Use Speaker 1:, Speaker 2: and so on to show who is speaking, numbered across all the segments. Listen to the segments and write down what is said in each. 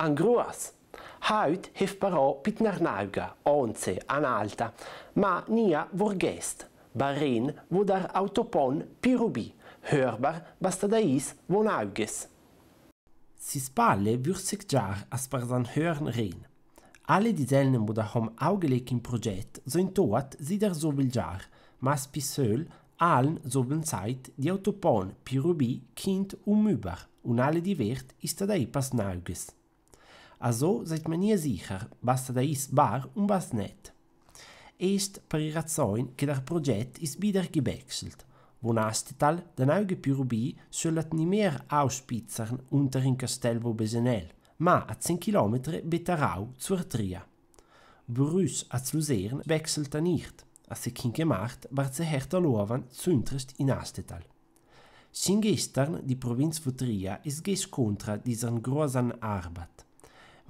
Speaker 1: an gruas. Heut hef parò pit narnauga, onze, an alta, ma nia vorgest, barrin vodar autopon pirubi, hörbar bastadais auges. Si spalle würsig jar asparsan hörn rein. Alle die Zellen, wo da hom augelek im Projekt, so in toat si der sovel jar, mas pisöl, allen soveln Zeit di autopon pirubi kind umüber, un alle die Wert ist da i pasnauges. Also seid man nie sicher, was da ist war und was nicht. Erst per Razzoin che das Projekt ist wieder gewechselt, wo Nastetal der neue Pyrubie sollen nicht mehr ausspitzern unter in Castelvo Besenel, ma a 10 km Betarau zur Tria. Brüss a Luzern wechselt er nicht, als sie Kind gemacht, war sie härter Lovan zündrest in Astetal. Sin gestern die Provinz von Tria ist gest contra diesen großen Arbeit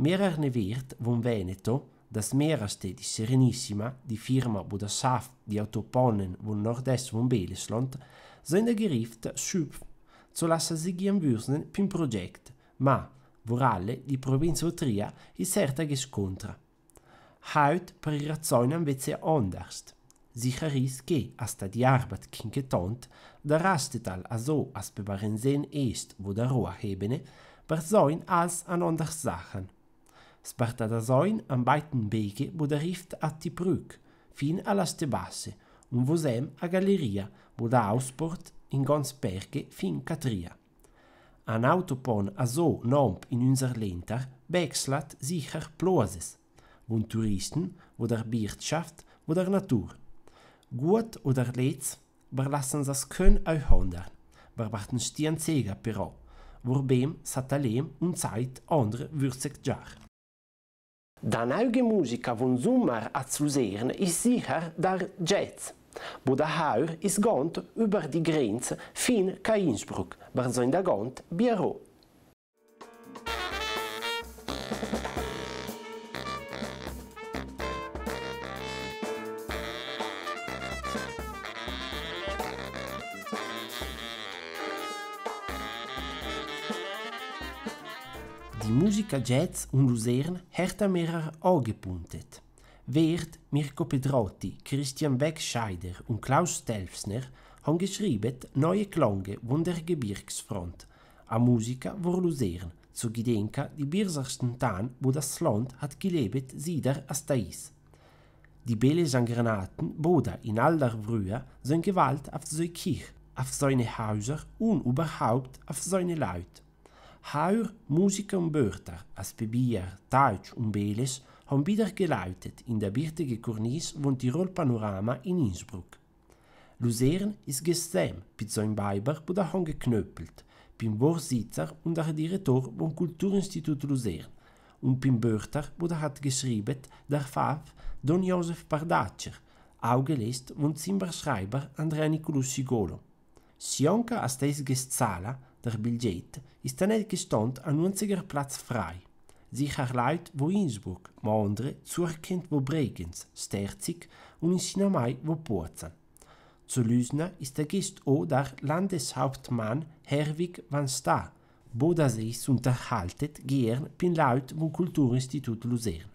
Speaker 1: mehrere wird von Veneto, das mehrste di Serenissima, die Firma, wo die Autoponnen von Nordest von Belesland, seine Gericht schüpft, zu lassen sie gehen würden pin Projekt, ma, vorale die Provinz Utria ist certa gescontra. Heut per Razoinen wird sie anders. Sicher ist, che hasta die Arbeit kingetont, da rastetal also as bebaren sehen ist, wo der Roa hebene, per soin als an anders Sachen. Spartatasoin am weiten Wege moderiert hat die Brücke fin alla Stebasse, wo sem a Galeria, wo der Ausport in ganz Berge fin Katria. An Autopon a so nomp in unser Lenter wechselt sicher Ploses, von Touristen der Wirtschaft der Natur. Gut oder Letz überlassen das Kön euch beobachten Stiernzeger Büro, worbem Satalem und Zeit andere würzig jar. Den musica von Sommer anzusehen ist sicher der Jazz. Budahaur ist gont über die Grenze fin ka Innsbruck, barzoin der gont Bierot. die Musiker Jazz und Luzern hätten mehrere angepunktet. Wert Mirko Pedrotti, Christian Wegscheider und Klaus Telfsner haben geschrieben neue Klänge von der Gebirgsfront, a Musiker vor Luzern, zu gedenken die biersersten Tan, wo das Land hat gelebt, sieder als Thais. Die Bälle belischen Granaten, Boda in aller Frühe, sind Gewalt auf solche Kirche, auf seine Häuser und überhaupt auf seine Leute. Huur, Musiker und Wörter als Papier, Deutsch und Beles haben wieder geleitet in der bärtigen Kornice von Tirol Panorama in Innsbruck. Luzern ist gestern bei seinem Weiber oder angeknöpelt, beim Vorsitzer und der Direktor vom Kulturinstitut Luzern und beim Wörter, der hat geschrieben, der Pfaff Don Josef Pardacer, auch gelesen von Zimmerschreiber Andrea Nicolucci Golo. Sionka ist stes gestzala der Biljet ist ein Gestand an unserer Platz frei. Sicher Leute, wo Innsbruck, ma andere zurückkehrt, wo Bregenz, Sterzig und in Sinamai, wo Porzan. Zu Lüsner ist der Gast auch der Landeshauptmann Herwig van Sta, wo der sich unterhaltet gern bin Leut vom Kulturinstitut Luzern.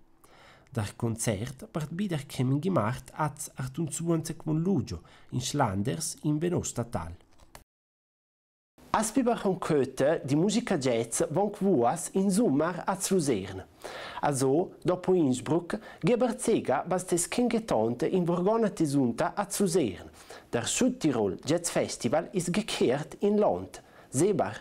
Speaker 1: Das Konzert wird wiederkommen gemacht als 28. Luglio in Schlanders im Benostatal. Asbibach und Köther, die Musiker Jazz, von Quas in Sommer als Luzern. Also, dopo Innsbruck, Zega was des Kingetonte in Borgona Tesunta als Luzern. Der Südtirol Jazz Festival ist gekehrt in Lond, Sebar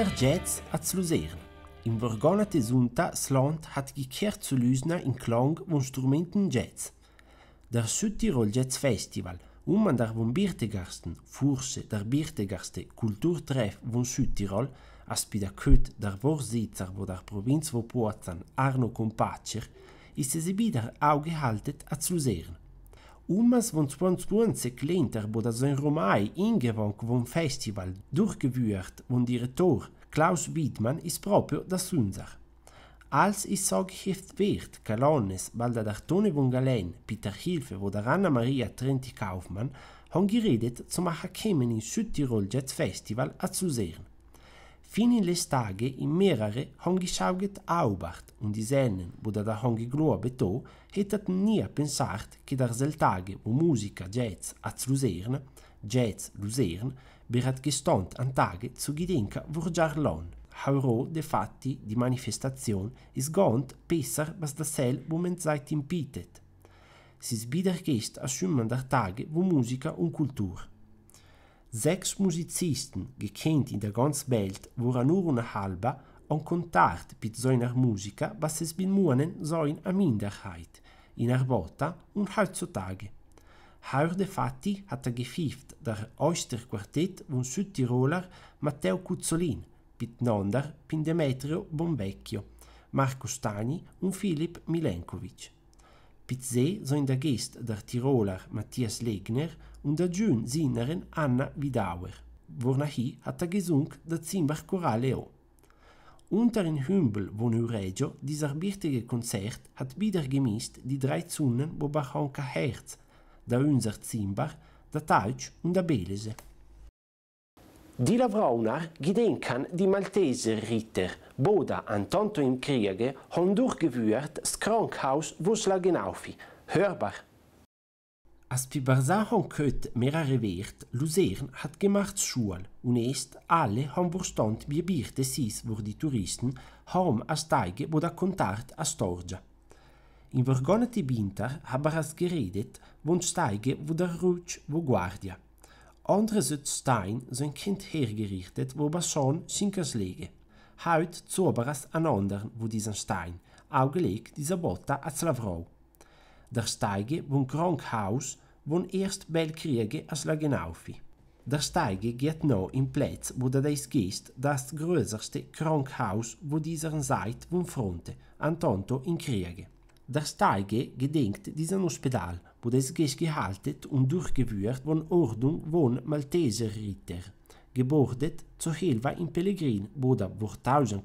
Speaker 1: der Jazz hat Luzern. Im vergangenen Sonntag das Land hat gekehrt zu Lüsner in Klang von Instrumenten Jazz. Der Südtirol Jazz Festival um an der von Birtegarsten, Furse der Birtegarste Kulturtreff von Südtirol, als aspida Köt der Vorsitzer von der Provinz von Poitzan Arno Kompatscher, ist es wieder auch gehalten zu Luzern. Uma 22 Länder wurde sein Romai Ingewang vom Festival durchgeführt und ihr Tor Klaus Wiedmann ist proprio das unser. Als ich sage, Sorgeheft wird, Kalones, Walda D'Artone von Galen, Peter Hilfe oder Anna-Maria Trenti Kaufmann haben geredet zu zum Akakemen in Südtirol Jazz Festival zu sehen. Fini Finnestage in mehrere angeschaut Aubacht und die Szenen, wo der Hongi Globe to, hätten nie pensart che dar Seltage, wo Musika Jazz az Luzern, Jazz Luzern, berat gestont an Tage zu Gidenka Vurjar Lon. Hauro de fatti di manifestation is gont pesar was da Sel moment seit impietet. Sie ist gest a schimmender Tage, wo Musika und Kultur. Sechs Musizisten gekent in der ganzen Welt, woran nur eine halbe, ein Kontakt mit so einer Musik, was es bin Muanen so in einer Minderheit, in Arbota und heutzutage. Heute fatti hat er gefieft der Oysterquartett von Südtiroler Matteo Cuzzolin, miteinander bin Demetrio Bombecchio, Marco Stani und Filip Milenkovic. Pizzé sind der Gest der Tiroler Matthias Legner und der jüngeren Sinnerin Anna Widauer. Vornachi hat er gesungen der Zimbach Chorale Leo. Unter den Hümbel von Euregio, dieser wichtige Konzert, hat wieder gemisst die drei Zunnen, wo Bachonka Herz, der unser Zimbach, der Deutsch und der Belese. Die Brauner gedenken die Malteser Ritter Boda Antonto im Kriege haben durchgeführt das Krankenhaus Wuslagenaufi. Hörbar. Als die Barsachung könnte mehrere Wert, Luzern hat gemacht Schule und erst alle haben verstanden, wie Birte ist, wo die Touristen haben als Teige oder Kontakt als Torgia. Im vergangenen Winter haben wir geredet, wo Steige, wo der Rutsch, wo Guardia. Andererseits Stein sein Kind hergerichtet, wo bei schon Schinkers lege. Heut zoberast an anderen, wo diesen Stein, gelegt, dieser Botta a Slavrau. Der Steige vom Kronkhaus, von erst Belkriege a Slagenaufi. Der Steige geht noch in Platz, wo der Deis Geist das größerste Kronkhaus, wo dieser seit von Fronte, antonto in Kriege. Der Steige gedenkt diesem Hospital, wo das Gesch gehalten und durchgeführt von Ordnung von Malteser Ritter. Gebordet zu Hilfe in Pellegrin, wo der vor tausend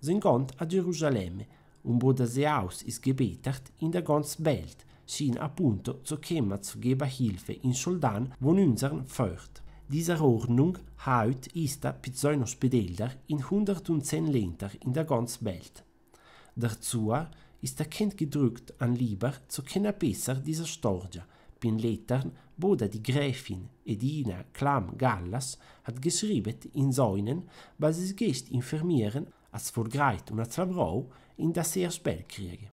Speaker 1: sind Gott a Jerusalem und wo das Haus ist gebetet in der ganzen Welt, schien appunto zu kommen zu geben Hilfe in Soldaten von unseren Fürth. Dieser Ordnung heute ist der Pizzoino Spedelder in 110 Ländern in der ganzen Welt. Dazu ist der Kind gedrückt an lieber zu kena besser dieser storgia, pin lettern boda die Gräfin Edina Klam Gallas hat geschrieben in Säunen, was es gest Infirmieren als vorgreit und als Frau in das Erspellkriege.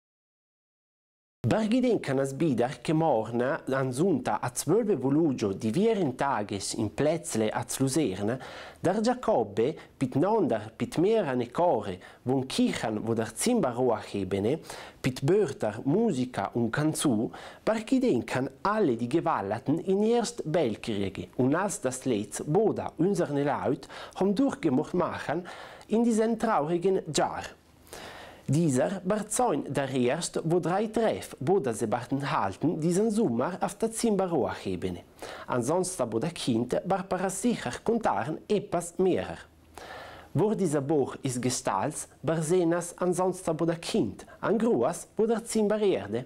Speaker 1: Barghidencanas bieder, che morna anzunta a 12 volugio di vieren tages in plätzle a Luserna, dar Giacobbe pit nondar pit merane core, von kichan wo der zimba roa hebene, pit börtar musica un canzu, barghidencan alle die gewallaten in erst Belkriege und als das Letz boda unserne Leut hom durchgemocht machen in diesen traurigen Jahr. Dieser Barzon der erste, wo drei Treff, wurde sie Barten halten, diesen Sommer auf der Zimbaroach-Ebene. Ansonsten der Kind war sicher kontaren etwas mehr. Wo dieser Buch ist Gestalts, Barsenas ansonsten wo der Kind, an Gruas wurde Zimbarerde.